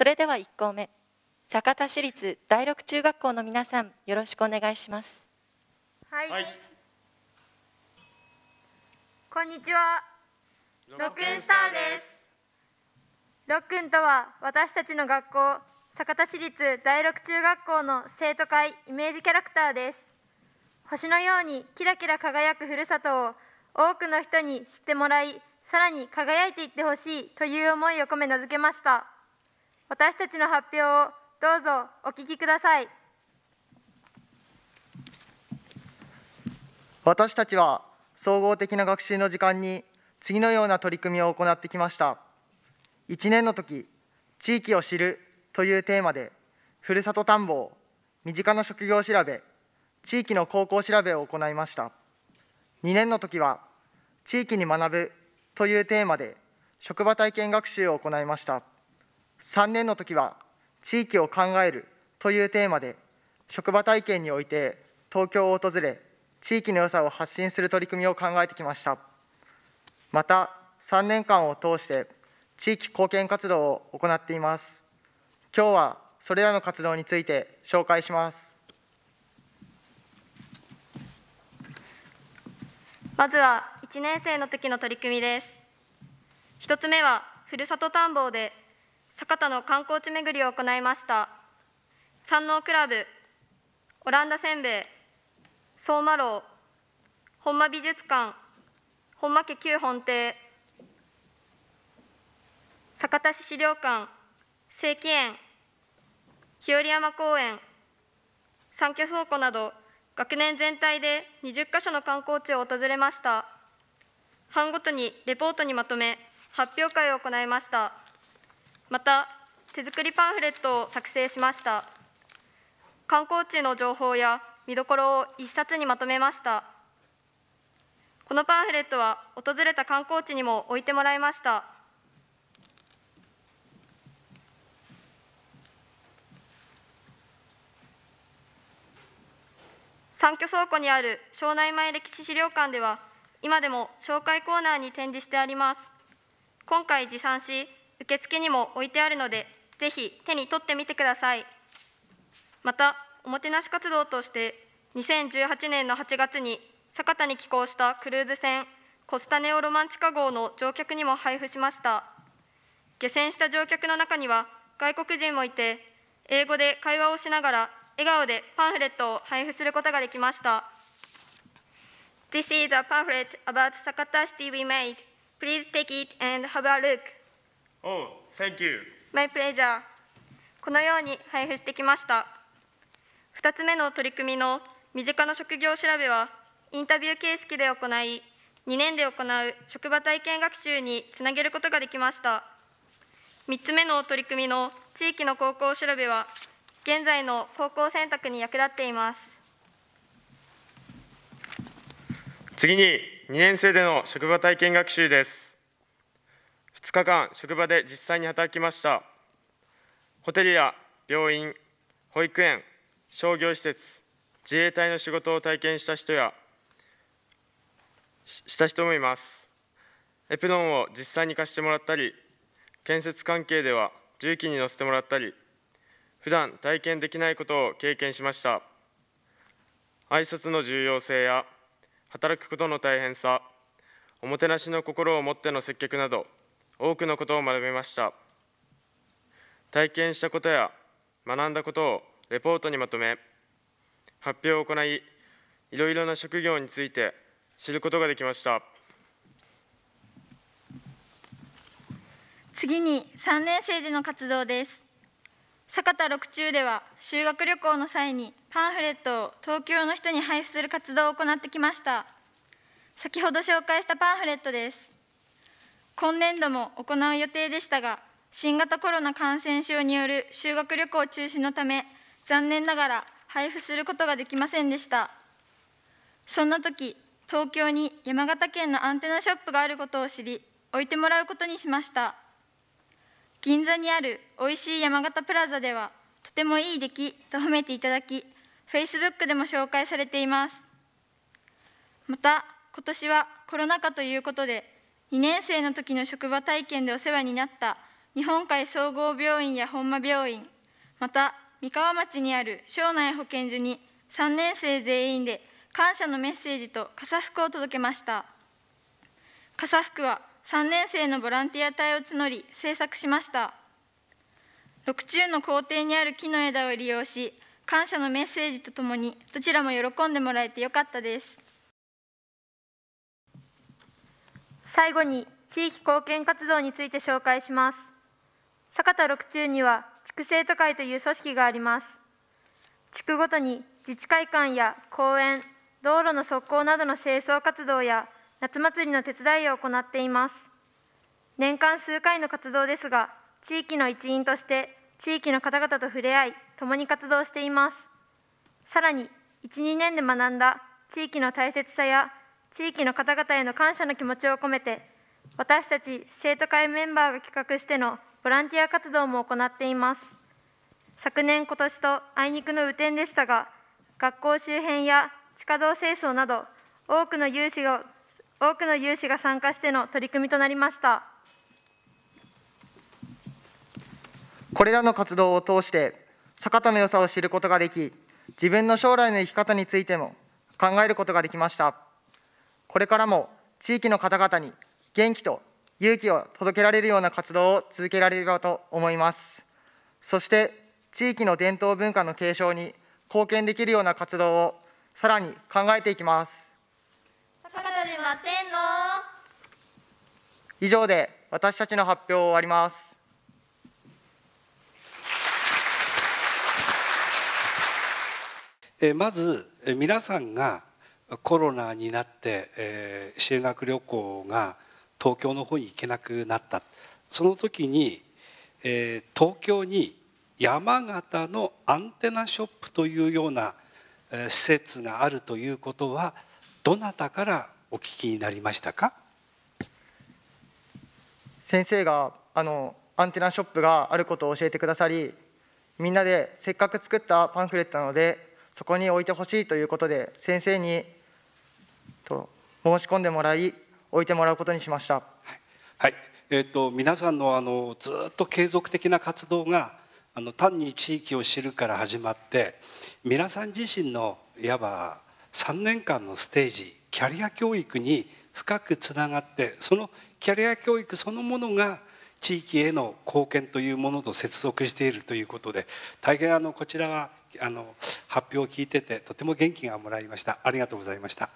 それでは1校目酒田市立第六中学校の皆さんよろしくお願いしますはい、はい、こんにちはロクンスターですロクンとは私たちの学校酒田市立第六中学校の生徒会イメージキャラクターです星のようにキラキラ輝くふるさとを多くの人に知ってもらいさらに輝いていってほしいという思いを込め名付けました私たちの発表をどうぞお聞きください私たちは総合的な学習の時間に次のような取り組みを行ってきました1年の時地域を知るというテーマでふるさと探訪身近な職業調べ地域の高校調べを行いました2年の時は地域に学ぶというテーマで職場体験学習を行いました3年の時は地域を考えるというテーマで職場体験において東京を訪れ地域の良さを発信する取り組みを考えてきましたまた3年間を通して地域貢献活動を行っています今日はそれらの活動について紹介しますまずは1年生の時の取り組みです一つ目はふるさと探訪で酒田の観光地巡りを行いました山王クラブオランダせんべい相馬楼本間美術館本間家旧本邸酒田市資料館正規園日和山公園三居倉庫など学年全体で20か所の観光地を訪れました班ごとにレポートにまとめ発表会を行いましたまた手作りパンフレットを作成しました観光地の情報や見どころを一冊にまとめましたこのパンフレットは訪れた観光地にも置いてもらいました三居倉庫にある庄内前歴史資料館では今でも紹介コーナーに展示してあります今回持参し受付にも置いてあるので、ぜひ手に取ってみてください。また、おもてなし活動として、2018年の8月に酒田に寄港したクルーズ船コスタネオロマンチカ号の乗客にも配布しました。下船した乗客の中には外国人もいて、英語で会話をしながら笑顔でパンフレットを配布することができました。This is a pamphlet about Sakata City we made. Please take it and have a look. Oh, thank you. My pleasure. このように配布してきました。2つ目の取り組みの身近な職業調べは、インタビュー形式で行い、2年で行う職場体験学習につなげることができました。3つ目の取り組みの地域の高校調べは、現在の高校選択に役立っています。次に2年生での職場体験学習です。2日間職場で実際に働きましたホテルや病院保育園商業施設自衛隊の仕事を体験した人やした人もいますエプロンを実際に貸してもらったり建設関係では重機に乗せてもらったり普段体験できないことを経験しました挨拶の重要性や働くことの大変さおもてなしの心を持っての接客など多くのことを学びました体験したことや学んだことをレポートにまとめ発表を行いいろいろな職業について知ることができました次に3年生での活動です坂田六中では修学旅行の際にパンフレットを東京の人に配布する活動を行ってきました先ほど紹介したパンフレットです今年度も行う予定でしたが、新型コロナ感染症による修学旅行中止のため、残念ながら配布することができませんでした。そんな時、東京に山形県のアンテナショップがあることを知り、置いてもらうことにしました。銀座にあるおいしい山形プラザでは、とてもいい出来と褒めていただき、Facebook でも紹介されています。また、今年はコロナ禍ということで、2年生の時の職場体験でお世話になった日本海総合病院や本間病院また三河町にある庄内保健所に3年生全員で感謝のメッセージと傘服を届けました傘服は3年生のボランティア隊を募り制作しました6中の校庭にある木の枝を利用し感謝のメッセージとともにどちらも喜んでもらえてよかったです最後に地域貢献活動について紹介します坂田六中には地区生徒会という組織があります地区ごとに自治会館や公園道路の側溝などの清掃活動や夏祭りの手伝いを行っています年間数回の活動ですが地域の一員として地域の方々と触れ合い共に活動していますさらに12年で学んだ地域の大切さや地域の方々への感謝の気持ちを込めて私たち生徒会メンバーが企画してのボランティア活動も行っています昨年今年とあいにくの雨天でしたが学校周辺や地下道清掃など多くの有志が多くの有志が参加しての取り組みとなりましたこれらの活動を通して酒田の良さを知ることができ自分の将来の生き方についても考えることができました。これからも地域の方々に元気と勇気を届けられるような活動を続けられればと思います。そして地域の伝統文化の継承に貢献できるような活動をさらに考えていきます。坂田で待ってんの以上で私たちの発表を終わります。えまず皆さんがコロナになって、えー、修学旅行が東京の方に行けなくなったその時に、えー、東京に山形のアンテナショップというような、えー、施設があるということはどなたからお聞きになりましたか先生があのアンテナショップがあることを教えてくださりみんなでせっかく作ったパンフレットなのでそこに置いてほしいということで先生にと申し込んでもらい置いてもらうことにしました。はい、はいえーと、と皆さんのあのずっと継続的な活動があの単に地域を知るから始まって皆さん自身のいわば3年間のステージキャリア教育に深くつながってそのキャリア教育そのものが地域への貢献というものと接続しているということで大変あのこちらはあの発表を聞いててとても元気がもらいましたありがとうございました。